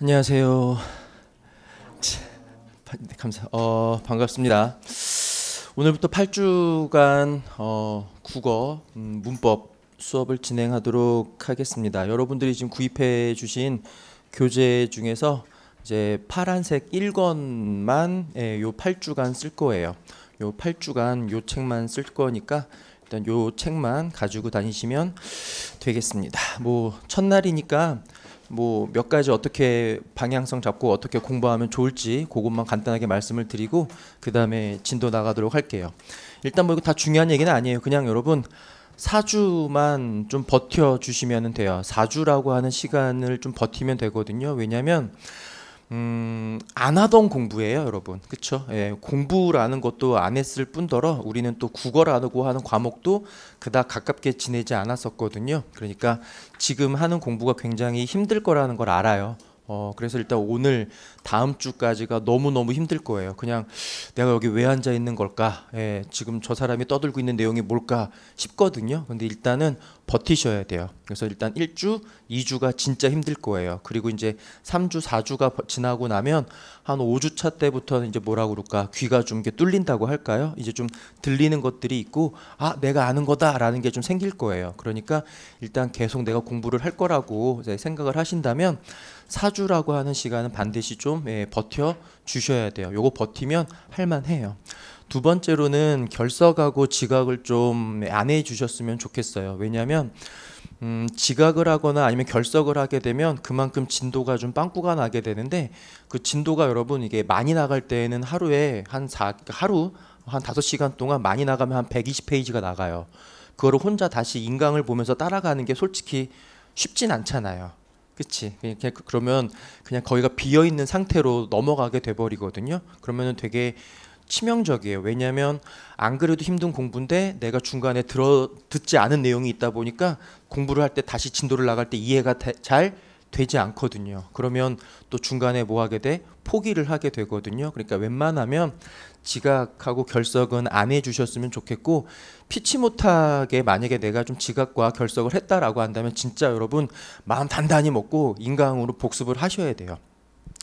안녕하세요. 네, 감사. 어, 반갑습니다. 오늘부터 8주간 어, 국어 음, 문법 수업을 진행하도록 하겠습니다. 여러분들이 지금 구입해 주신 교재 중에서 이제 파란색 1권만 예, 요 8주간 쓸 거예요. 요 8주간 요 책만 쓸 거니까 일단 요 책만 가지고 다니시면 되겠습니다. 뭐 첫날이니까 뭐몇 가지 어떻게 방향성 잡고 어떻게 공부하면 좋을지 그것만 간단하게 말씀을 드리고 그 다음에 진도 나가도록 할게요. 일단 뭐 이거 다 중요한 얘기는 아니에요. 그냥 여러분 4주만 좀 버텨 주시면 돼요. 4주라고 하는 시간을 좀 버티면 되거든요. 왜냐하면 음, 안 하던 공부예요, 여러분. 그렇죠? 예, 공부라는 것도 안 했을 뿐더러 우리는 또 국어라고 하는 과목도 그닥 가깝게 지내지 않았었거든요. 그러니까 지금 하는 공부가 굉장히 힘들 거라는 걸 알아요. 어, 그래서 일단 오늘 다음 주까지가 너무너무 힘들 거예요. 그냥 내가 여기 왜 앉아 있는 걸까? 예, 지금 저 사람이 떠들고 있는 내용이 뭘까 싶거든요. 근데 일단은 버티셔야 돼요. 그래서 일단 1주, 2주가 진짜 힘들 거예요. 그리고 이제 3주, 4주가 지나고 나면 한 5주차 때부터는 이제 뭐라 그럴까? 귀가 좀이게 뚫린다고 할까요? 이제 좀 들리는 것들이 있고 아, 내가 아는 거다라는 게 좀 생길 거예요. 그러니까 일단 계속 내가 공부를 할 거라고 생각을 하신다면 사주라고 하는 시간은 반드시 좀 예, 버텨 주셔야 돼요. 요거 버티면 할만해요. 두 번째로는 결석하고 지각을 좀안 예, 해주셨으면 좋겠어요. 왜냐하면 음, 지각을 하거나 아니면 결석을 하게 되면 그만큼 진도가 좀 빵꾸가 나게 되는데 그 진도가 여러분 이게 많이 나갈 때에는 하루에 한 4, 하루 한 5시간 동안 많이 나가면 한 120페이지가 나가요. 그거를 혼자 다시 인강을 보면서 따라가는 게 솔직히 쉽진 않잖아요. 그치 그냥 그러면 그냥 거기가 비어 있는 상태로 넘어가게 돼 버리거든요. 그러면은 되게 치명적이에요. 왜냐하면 안 그래도 힘든 공부인데 내가 중간에 들어 듣지 않은 내용이 있다 보니까 공부를 할 때 다시 진도를 나갈 때 이해가 잘 되지 않거든요. 그러면 또 중간에 뭐 하게 돼? 포기를 하게 되거든요. 그러니까 웬만하면 지각하고 결석은 안 해주셨으면 좋겠고 피치 못하게 만약에 내가 좀 지각과 결석을 했다라고 한다면 진짜 여러분 마음 단단히 먹고 인강으로 복습을 하셔야 돼요.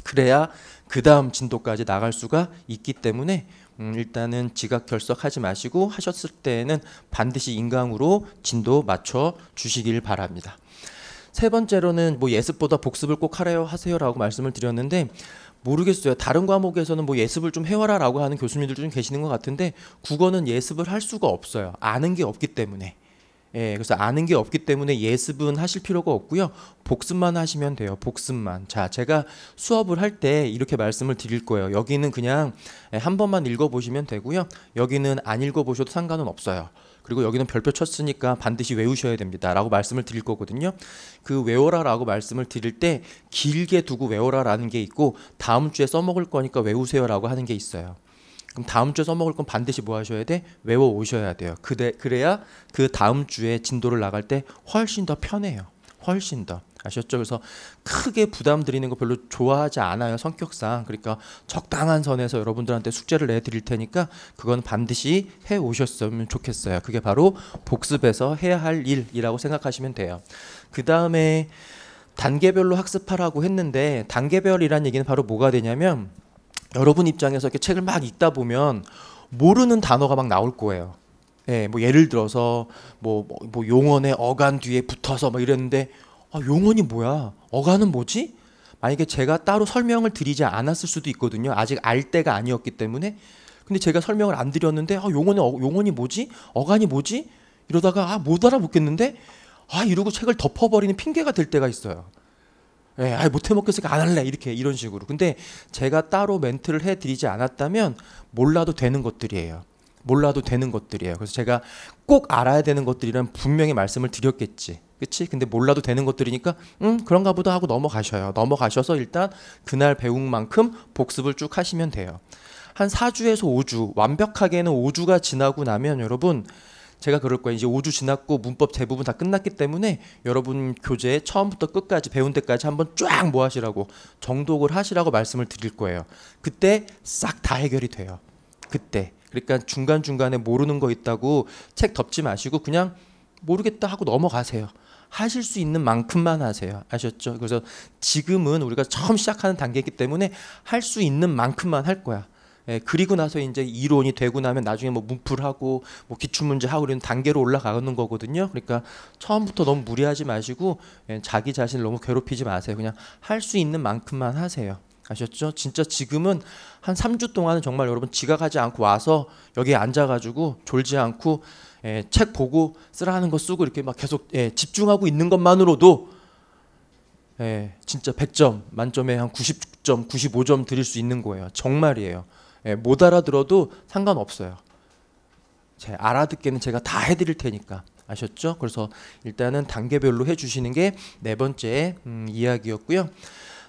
그래야 그 다음 진도까지 나갈 수가 있기 때문에 음, 일단은 지각 결석하지 마시고 하셨을 때에는 반드시 인강으로 진도 맞춰 주시길 바랍니다. 세 번째로는 뭐 예습보다 복습을 꼭 하래요 하세요라고 말씀을 드렸는데 모르겠어요. 다른 과목에서는 뭐 예습을 좀 해와라라고 하는 교수님들도 좀 계시는 것 같은데 국어는 예습을 할 수가 없어요. 아는 게 없기 때문에. 예, 그래서 아는 게 없기 때문에 예습은 하실 필요가 없고요. 복습만 하시면 돼요. 복습만. 자, 제가 수업을 할 때 이렇게 말씀을 드릴 거예요. 여기는 그냥 예, 한 번만 읽어보시면 되고요. 여기는 안 읽어보셔도 상관은 없어요. 그리고 여기는 별표 쳤으니까 반드시 외우셔야 됩니다라고 말씀을 드릴 거거든요. 그 외워라라고 말씀을 드릴 때 길게 두고 외워라라는 게 있고 다음 주에 써먹을 거니까 외우세요라고 하는 게 있어요. 그럼 다음 주에 써먹을 건 반드시 뭐 하셔야 돼? 외워 오셔야 돼요. 그래, 야그 다음 주에 진도를 나갈 때 훨씬 더 편해요. 훨씬 더. 아셨죠? 그래서 크게 부담 드리는 거 별로 좋아하지 않아요. 성격상. 그러니까 적당한 선에서 여러분들한테 숙제를 내 드릴 테니까 그건 반드시 해 오셨으면 좋겠어요. 그게 바로 복습에서 해야 할 일이라고 생각하시면 돼요. 그다음에 단계별로 학습하라고 했는데 단계별이란 얘기는 바로 뭐가 되냐면 여러분 입장에서 이렇게 책을 막 읽다 보면 모르는 단어가 막 나올 거예요. 예, 뭐 예를 들어서 뭐, 뭐, 뭐 용언의 어간 뒤에 붙어서 막 뭐 이랬는데 아, 용언이 뭐야? 어간은 뭐지? 만약에 제가 따로 설명을 드리지 않았을 수도 있거든요. 아직 알 때가 아니었기 때문에. 근데 제가 설명을 안 드렸는데 아, 용언이 어, 용언이 뭐지? 어간이 뭐지? 이러다가 아, 못 알아보겠는데 아 이러고 책을 덮어버리는 핑계가 될 때가 있어요. 예, 아, 못해 먹겠으니까 안 할래. 이렇게 이런 식으로. 근데 제가 따로 멘트를 해드리지 않았다면 몰라도 되는 것들이에요. 몰라도 되는 것들이에요. 그래서 제가 꼭 알아야 되는 것들이란 분명히 말씀을 드렸겠지. 그치? 근데 몰라도 되는 것들이니까 음 그런가 보다 하고 넘어가셔요. 넘어가셔서 일단 그날 배운 만큼 복습을 쭉 하시면 돼요. 한 4주에서 5주 완벽하게는 5주가 지나고 나면 여러분 제가 그럴 거예요. 이제 5주 지났고 문법 대부분 다 끝났기 때문에 여러분 교재 처음부터 끝까지 배운 데까지 한번 쫙뭐하시라고 정독을 하시라고 말씀을 드릴 거예요. 그때 싹 다 해결이 돼요. 그때 그러니까 중간중간에 모르는 거 있다고 책 덮지 마시고 그냥 모르겠다 하고 넘어가세요. 하실 수 있는 만큼만 하세요. 아셨죠? 그래서 지금은 우리가 처음 시작하는 단계이기 때문에 할 수 있는 만큼만 할 거야. 예, 그리고 나서 이제 이론이 되고 나면 나중에 뭐 문풀하고 뭐 기출문제 하고 이런 단계로 올라가는 거거든요. 그러니까 처음부터 너무 무리하지 마시고 예, 자기 자신을 너무 괴롭히지 마세요. 그냥 할 수 있는 만큼만 하세요. 아셨죠? 진짜 지금은 한 3주 동안은 정말 여러분 지각하지 않고 와서 여기에 앉아가지고 졸지 않고 예, 책 보고 쓰라는 거 쓰고 이렇게 막 계속 예, 집중하고 있는 것만으로도 예, 진짜 100점 만점에 한 90점, 95점 드릴 수 있는 거예요. 정말이에요. 예, 못 알아들어도 상관없어요. 제 알아듣게는 제가 다 해드릴 테니까 아셨죠? 그래서 일단은 단계별로 해주시는 게 네 번째 음, 이야기였고요.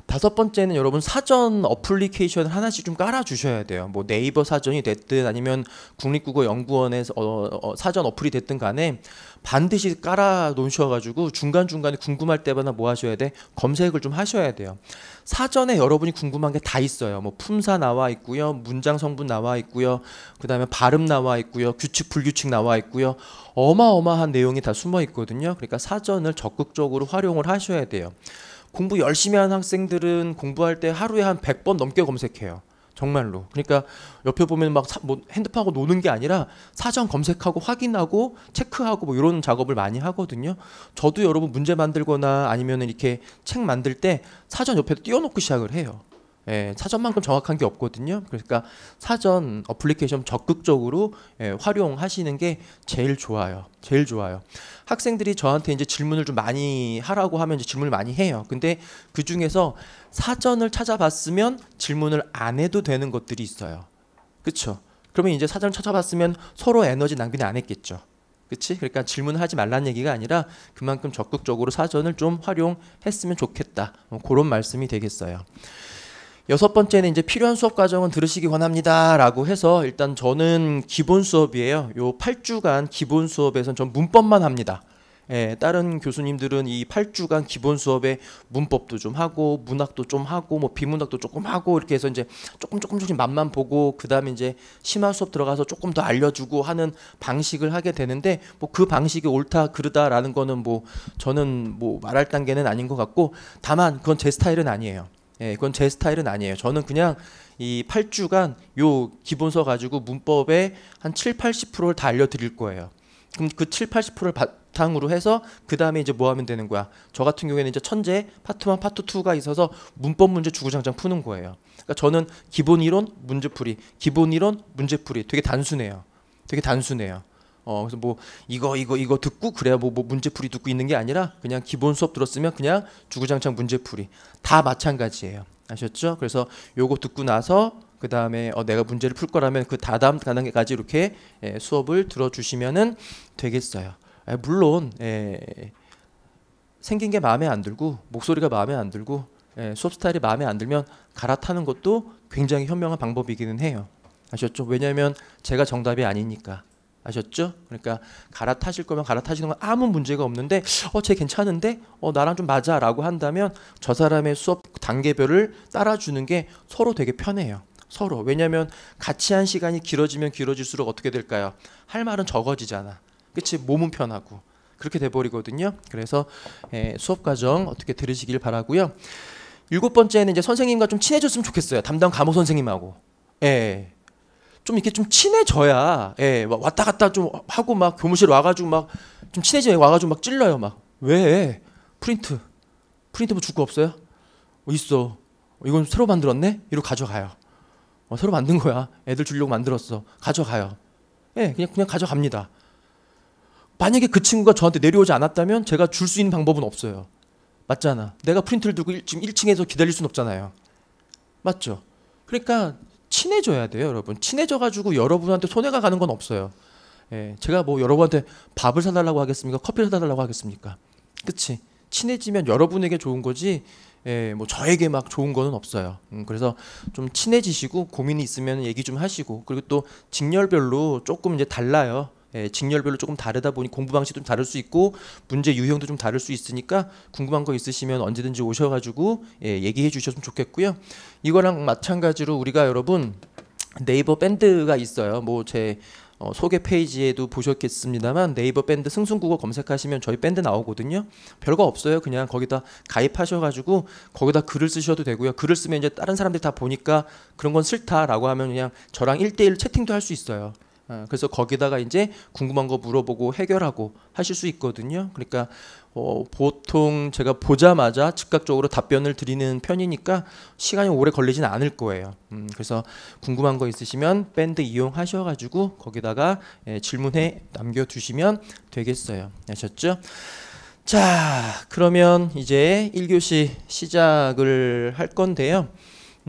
다섯 번째는 여러분 사전 어플리케이션을 하나씩 좀 깔아주셔야 돼요. 뭐 네이버 사전이 됐든 아니면 국립국어연구원에서 어, 어, 사전 어플이 됐든 간에 반드시 깔아놓으셔가지고 중간중간에 궁금할 때마다 뭐 하셔야 돼? 검색을 좀 하셔야 돼요. 사전에 여러분이 궁금한 게 다 있어요. 뭐 품사 나와 있고요. 문장 성분 나와 있고요. 그 다음에 발음 나와 있고요. 규칙, 불규칙 나와 있고요. 어마어마한 내용이 다 숨어 있거든요. 그러니까 사전을 적극적으로 활용을 하셔야 돼요. 공부 열심히 하는 학생들은 공부할 때 하루에 한 100번 넘게 검색해요. 정말로. 그러니까 옆에 보면 막뭐 핸드폰하고 노는 게 아니라 사전 검색하고 확인하고 체크하고 뭐 이런 작업을 많이 하거든요. 저도 여러분 문제 만들거나 아니면 이렇게 책 만들 때 사전 옆에 띄워놓고 시작을 해요. 예, 사전만큼 정확한 게 없거든요. 그러니까 사전 어플리케이션 적극적으로 예, 활용하시는 게 제일 좋아요. 제일 좋아요. 학생들이 저한테 이제 질문을 좀 많이 하라고 하면 이제 질문을 많이 해요. 근데 그 중에서 사전을 찾아봤으면 질문을 안 해도 되는 것들이 있어요. 그렇죠? 그러면 이제 사전을 찾아봤으면 서로 에너지 낭비는 안 했겠죠. 그치? 그러니까 질문하지 을 말라는 얘기가 아니라 그만큼 적극적으로 사전을 좀 활용했으면 좋겠다. 뭐 그런 말씀이 되겠어요. 여섯 번째는 이제 필요한 수업 과정은 들으시기 권합니다라고 해서 일단 저는 기본 수업이에요. 요 8주간 기본 수업에선 전 문법만 합니다. 예, 다른 교수님들은 이 8주간 기본 수업에 문법도 좀 하고 문학도 좀 하고 뭐 비문학도 조금 하고 이렇게 해서 이제 조금 조금 조금 맛만 보고 그다음에 이제 심화 수업 들어가서 조금 더 알려주고 하는 방식을 하게 되는데 뭐 그 방식이 옳다 그르다라는 거는 뭐 저는 뭐 말할 단계는 아닌 것 같고 다만 그건 제 스타일은 아니에요. 예, 그건 제 스타일은 아니에요. 저는 그냥 이 8주간 요 기본서 가지고 문법의 한 7, 80%를 다 알려드릴 거예요. 그럼 그 7, 80%를 바탕으로 해서 그 다음에 이제 뭐 하면 되는 거야. 저 같은 경우에는 이제 천재 파트 1, 파트 2가 있어서 문법 문제 주구장창 푸는 거예요. 그러니까 저는 기본 이론 문제풀이, 기본 이론 문제풀이 되게 단순해요. 되게 단순해요. 어, 그래서 뭐 이거 이거 이거 듣고 그래야 뭐, 뭐 문제풀이 듣고 있는 게 아니라 그냥 기본 수업 들었으면 그냥 주구장창 문제풀이 다 마찬가지예요. 아셨죠? 그래서 요거 듣고 나서 그 다음에 어, 내가 문제를 풀 거라면 그 다다음 단계까지 이렇게 예, 수업을 들어주시면은 되겠어요. 예, 물론 예, 생긴 게 마음에 안 들고 목소리가 마음에 안 들고 예, 수업 스타일이 마음에 안 들면 갈아타는 것도 굉장히 현명한 방법이기는 해요. 아셨죠? 왜냐하면 제가 정답이 아니니까. 아셨죠? 그러니까 갈아타실 거면 갈아타시는 건 아무 문제가 없는데 어쟤 괜찮은데 어 나랑 좀 맞아라고 한다면 저 사람의 수업 단계별을 따라주는 게 서로 되게 편해요. 서로 왜냐하면 같이 한 시간이 길어지면 길어질수록 어떻게 될까요? 할 말은 적어지잖아. 그치 몸은 편하고 그렇게 돼버리거든요. 그래서 예, 수업 과정 어떻게 들으시길 바라고요. 일곱 번째는 이제 선생님과 좀 친해졌으면 좋겠어요. 담당 감호 선생님하고. 예. 좀 이렇게 좀 친해져야 예, 왔다 갔다 좀 하고 막 교무실 와가지고 막 좀친해져야 와가지고 막 찔러요 막 왜 프린트 프린트 뭐 줄 거 없어요? 어, 있어 어, 이건 새로 만들었네 이러 가져가요 어, 새로 만든 거야 애들 주려고 만들었어 가져가요 예 그냥 그냥 가져갑니다 만약에 그 친구가 저한테 내려오지 않았다면 제가 줄 수 있는 방법은 없어요 맞잖아 내가 프린트를 두고 일, 지금 1층에서 기다릴 순 없잖아요 맞죠 그러니까 친해져야 돼요, 여러분. 친해져 가지고 여러분한테 손해가 가는 건 없어요. 예, 제가 뭐 여러분한테 밥을 사달라고 하겠습니까? 커피를 사달라고 하겠습니까? 그치? 친해지면 여러분에게 좋은 거지, 예, 뭐 저에게 막 좋은 거는 없어요. 음, 그래서 좀 친해지시고 고민이 있으면 얘기 좀 하시고 그리고 또 직렬별로 조금 이제 달라요. 예, 직렬별로 조금 다르다 보니 공부 방식도 좀 다를 수 있고 문제 유형도 좀 다를 수 있으니까 궁금한 거 있으시면 언제든지 오셔가지고 예, 얘기해 주셨으면 좋겠고요. 이거랑 마찬가지로 우리가 여러분 네이버 밴드가 있어요. 뭐제 어, 소개 페이지에도 보셨겠습니다만 네이버 밴드 승승국어 검색하시면 저희 밴드 나오거든요. 별거 없어요. 그냥 거기다 가입하셔가지고 거기다 글을 쓰셔도 되고요. 글을 쓰면 이제 다른 사람들이 다 보니까 그런 건 싫다라고 하면 그냥 저랑 1대1 채팅도 할 수 있어요. 어, 그래서 거기다가 이제 궁금한 거 물어보고 해결하고 하실 수 있거든요. 그러니까 어, 보통 제가 보자마자 즉각적으로 답변을 드리는 편이니까 시간이 오래 걸리진 않을 거예요. 음, 그래서 궁금한 거 있으시면 밴드 이용하셔가지고 거기다가 예, 질문해 남겨두시면 되겠어요. 아셨죠? 자, 그러면 이제 1교시 시작을 할 건데요.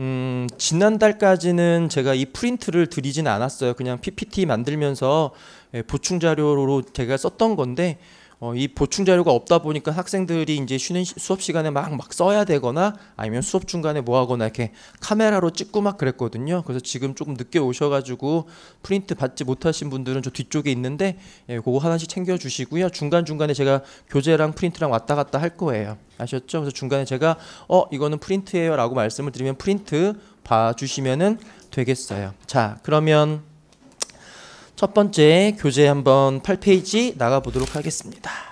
음, 지난달까지는 제가 이 프린트를 드리진 않았어요. 그냥 PPT 만들면서 예, 보충 자료로 제가 썼던 건데 어, 이 보충 자료가 없다 보니까 학생들이 이제 쉬는 수업 시간에 막 막 써야 되거나 아니면 수업 중간에 뭐 하거나 이렇게 카메라로 찍고 막 그랬거든요. 그래서 지금 조금 늦게 오셔가지고 프린트 받지 못하신 분들은 저 뒤쪽에 있는데 예, 그거 하나씩 챙겨 주시고요. 중간 중간에 제가 교재랑 프린트랑 왔다 갔다 할 거예요. 아셨죠? 그래서 중간에 제가 어 이거는 프린트예요라고 말씀을 드리면 프린트 봐주시면은 되겠어요. 자 그러면. 첫 번째 교재 한번 8페이지 나가보도록 하겠습니다.